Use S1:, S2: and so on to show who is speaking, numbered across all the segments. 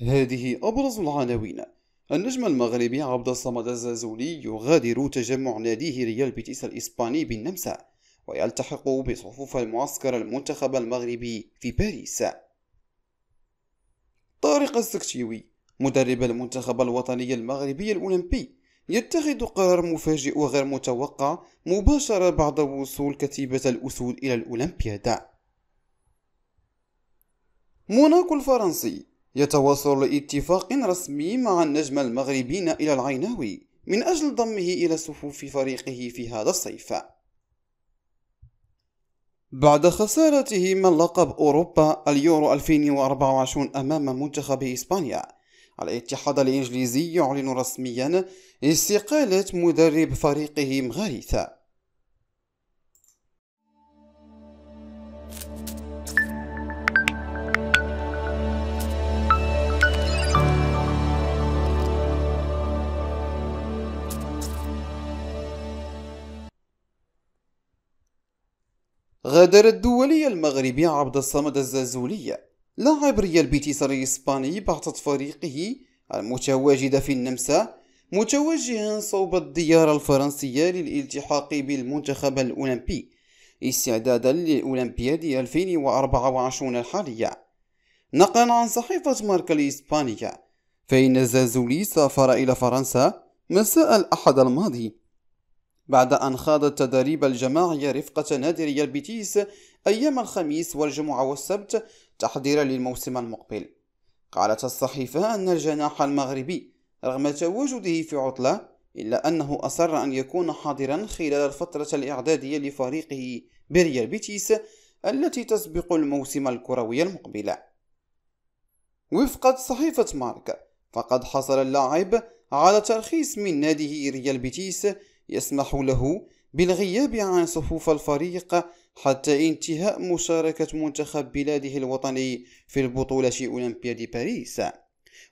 S1: هذه أبرز العناوين النجم المغربي عبد الصمد الزازولي يغادر تجمع ناديه ريال بيتيس الإسباني بالنمسا ويلتحق بصفوف المعسكر المنتخب المغربي في باريس طارق السكتيوي مدرب المنتخب الوطني المغربي الأولمبي يتخذ قرار مفاجئ وغير متوقع مباشرة بعد وصول كتيبة الأسود إلى الأولمبياد موناكو الفرنسي يتواصل لاتفاق رسمي مع النجم المغربي نائل العيناوي من أجل ضمه إلى صفوف فريقه في هذا الصيف بعد خسارته من لقب أوروبا اليورو 2024 أمام منتخب إسبانيا الاتحاد الإنجليزي يعلن رسميا استقالة مدرب فريقه مغاريثا غادر الدولي المغربي عبد الصمد الزازولي لاعب ريال بيتيس الإسباني بعد فريقه المتواجد في النمسا متوجها صوب الديار الفرنسية للالتحاق بالمنتخب الأولمبي استعدادا للأولمبياد 2024 الحالية نقلا عن صحيفة ماركا الإسبانية فإن الزازولي سافر إلى فرنسا مساء الأحد الماضي بعد أن خاض التدريب الجماعي رفقة نادي ريال بيتيس أيام الخميس والجمعة والسبت تحضيرا للموسم المقبل قالت الصحيفة أن الجناح المغربي رغم تواجده في عطلة إلا أنه أصر أن يكون حاضرا خلال الفترة الإعدادية لفريقه بريال بيتيس التي تسبق الموسم الكروي المقبل وفق صحيفة مارك فقد حصل اللاعب على ترخيص من ناديه ريال بيتيس يسمح له بالغياب عن صفوف الفريق حتى انتهاء مشاركة منتخب بلاده الوطني في البطولة أولمبياد باريس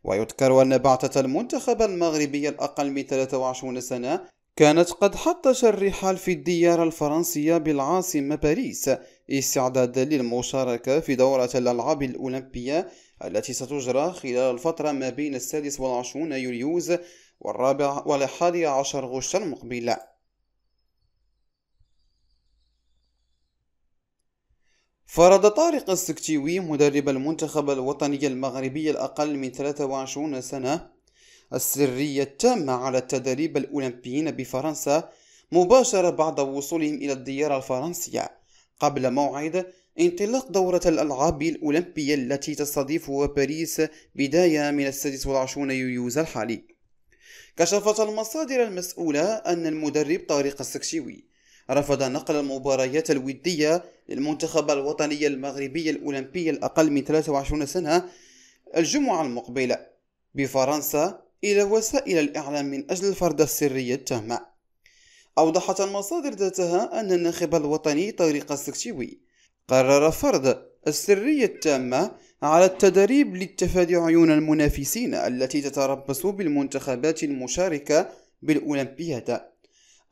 S1: ويذكر أن بعثة المنتخب المغربي الأقل من 23 سنة كانت قد حطش الرحال في الديار الفرنسية بالعاصمة باريس استعدادا للمشاركة في دورة الألعاب الأولمبية التي ستجرى خلال الفترة ما بين السادس والعشرون يوليوز والرابع والحادي عشر غشت المقبلة فرض طارق السكتيوي مدرب المنتخب الوطني المغربي الأقل من 23 سنة السرية التامة على التدريب الأولمبيين بفرنسا مباشرة بعد وصولهم إلى الديار الفرنسية قبل موعد انطلاق دورة الألعاب الأولمبية التي تستضيف باريس بداية من السادس والعشرون يوليوز الحالي كشفت المصادر المسؤولة أن المدرب طارق السكشيوي رفض نقل المباريات الودية للمنتخب الوطني المغربي الأولمبي الأقل من 23 سنة الجمعة المقبلة بفرنسا إلى وسائل الإعلام من أجل الفرد السرية التامة أوضحت المصادر ذاتها أن الناخب الوطني طارق السكشيوي قرر فرض السرية التامة على التدريب للتفادي عيون المنافسين التي تتربص بالمنتخبات المشاركة بالأولمبياد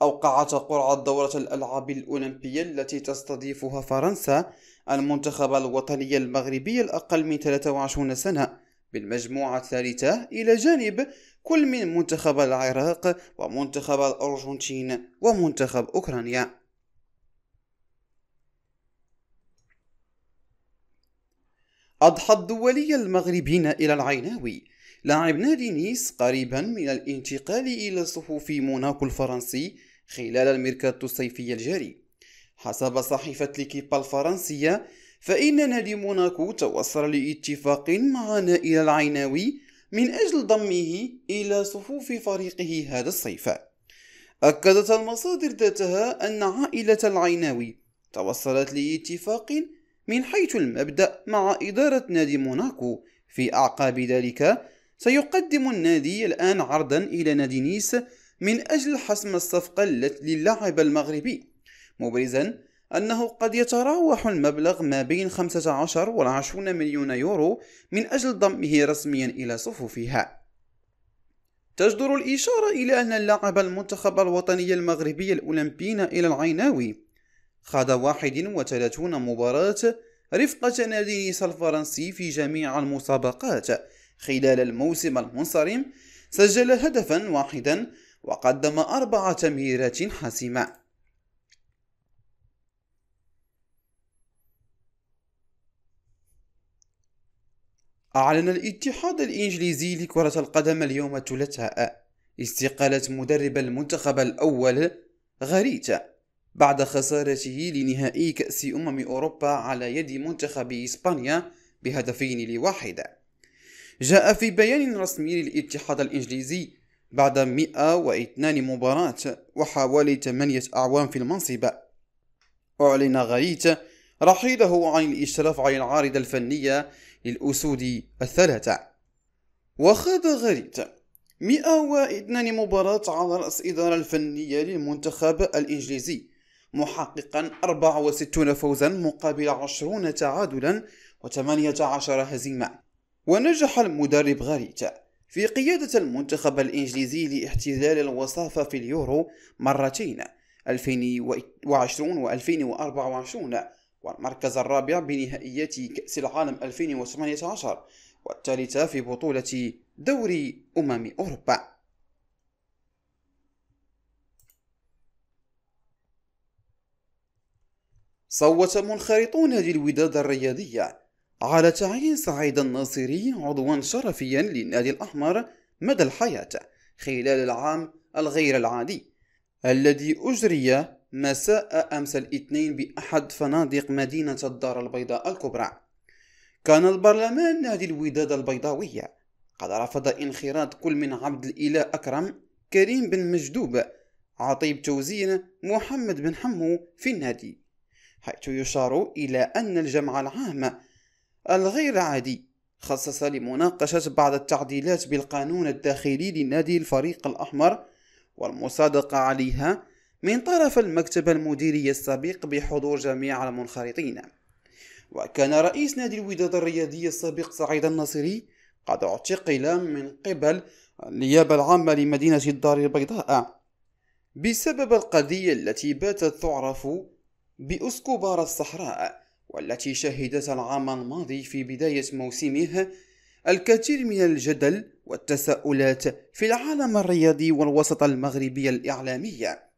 S1: أوقعت قرعة دورة الألعاب الأولمبية التي تستضيفها فرنسا المنتخب الوطني المغربي الأقل من 23 سنة بالمجموعة الثالثة إلى جانب كل من منتخب العراق ومنتخب الأرجنتين ومنتخب أوكرانيا أضحى الدولي المغربين إلى العيناوي لاعب نادي نيس قريبا من الانتقال إلى صفوف موناكو الفرنسي خلال الميركاتو الصيفي الجاري حسب صحيفة ليكيبا الفرنسية فإن نادي موناكو توصل لاتفاق مع نائل العيناوي من أجل ضمه إلى صفوف فريقه هذا الصيف أكدت المصادر ذاتها أن عائلة العيناوي توصلت لاتفاق من حيث المبدأ مع إدارة نادي موناكو في أعقاب ذلك سيقدم النادي الآن عرضا إلى نادي نيس من أجل حسم الصفقة للاعب المغربي مبرزا أنه قد يتراوح المبلغ ما بين 15 و 20 مليون يورو من أجل ضمه رسميا إلى صفوفها تجدر الإشارة إلى أن اللاعب المنتخب الوطني المغربي الأولمبي إلى العيناوي خاض 31 مباراة رفقة نادي الفرنسي في جميع المسابقات خلال الموسم المنصرم سجل هدفا واحدا وقدم أربعة تمريرات حاسمة أعلن الاتحاد الإنجليزي لكرة القدم اليوم الثلاثاء استقالة مدرب المنتخب الأول غريتا بعد خسارته لنهائي كأس أمم أوروبا على يد منتخب إسبانيا بهدفين لواحد جاء في بيان رسمي للاتحاد الإنجليزي بعد 102 مباراة وحوالي 8 أعوام في المنصب أعلن غريت رحيله عن الإشراف على العارضة الفنية للأسود الثلاثة وخاض غريت 102 مباراة على رأس إدارة الفنية للمنتخب الإنجليزي محققا 64 فوزا مقابل 20 تعادلا و18 هزيمة ونجح المدرب غاريتا في قيادة المنتخب الإنجليزي لاحتلال الوصافة في اليورو مرتين 2020 و 2024 والمركز الرابع بنهائيات كأس العالم 2018 والثالثة في بطولة دوري أمم أوروبا صوت منخرطون للوداد الرياضية على تعيين سعيد الناصري عضوا شرفيا للنادي الأحمر مدى الحياة خلال العام الغير العادي الذي أجري مساء أمس الاثنين بأحد فنادق مدينة الدار البيضاء الكبرى كان البرلمان نادي الوداد البيضاوية قد رفض انخراط كل من عبد الإله أكرم كريم بن مجدوب عطيب توزين محمد بن حمو في النادي حيث يشار إلى أن الجمع العام الغير عادي خصص لمناقشة بعض التعديلات بالقانون الداخلي لنادي الفريق الأحمر والمصادقة عليها من طرف المكتب المديري السابق بحضور جميع المنخرطين وكان رئيس نادي الوداد الرياضي السابق سعيد الناصري قد اعتقل من قبل النيابة العامة لمدينة الدار البيضاء بسبب القضية التي باتت تعرف بأسكوبار الصحراء والتي شهدت العام الماضي في بداية موسمه الكثير من الجدل والتساؤلات في العالم الرياضي والوسط المغربي الإعلامي